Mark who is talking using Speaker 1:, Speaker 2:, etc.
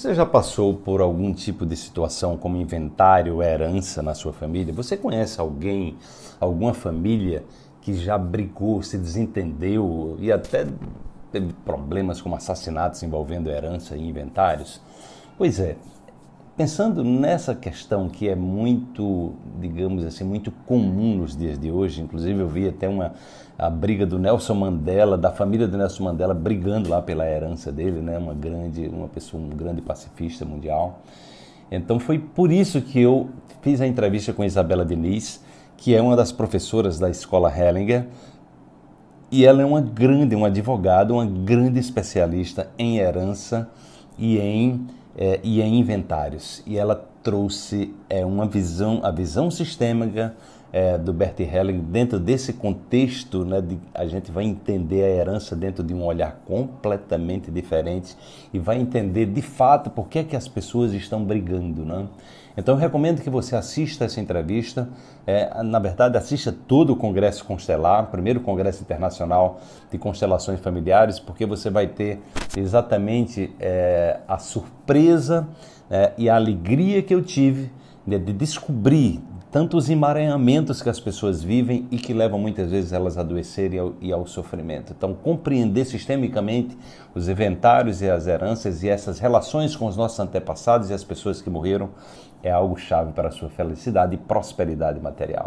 Speaker 1: Você já passou por algum tipo de situação como inventário, herança na sua família? Você conhece alguém, alguma família que já brigou, se desentendeu e até teve problemas como assassinatos envolvendo herança e inventários? Pois é, pensando nessa questão que é muito, digamos assim, muito comum nos dias de hoje, inclusive eu vi até uma a briga do Nelson Mandela, da família do Nelson Mandela brigando lá pela herança dele, né, uma grande, uma pessoa, um grande pacifista mundial. Então foi por isso que eu fiz a entrevista com Isabela Diniz, que é uma das professoras da escola Hellinger, e ela é uma grande, uma advogada, uma grande especialista em herança e em é, e em é inventários. E ela trouxe é, uma visão, a visão sistêmica é, do Bert Helling dentro desse contexto, né, de, a gente vai entender a herança dentro de um olhar completamente diferente e vai entender de fato por que, é que as pessoas estão brigando. Né? Então eu recomendo que você assista essa entrevista, é, na verdade assista todo o Congresso Constelar, primeiro Congresso Internacional de Constelações Familiares, porque você vai ter exatamente é, a surpresa né, e a alegria que eu tive né, de descobrir tantos emaranhamentos que as pessoas vivem e que levam muitas vezes elas a adoecerem e ao, e ao sofrimento. Então, compreender sistemicamente os inventários e as heranças e essas relações com os nossos antepassados e as pessoas que morreram é algo chave para a sua felicidade e prosperidade material.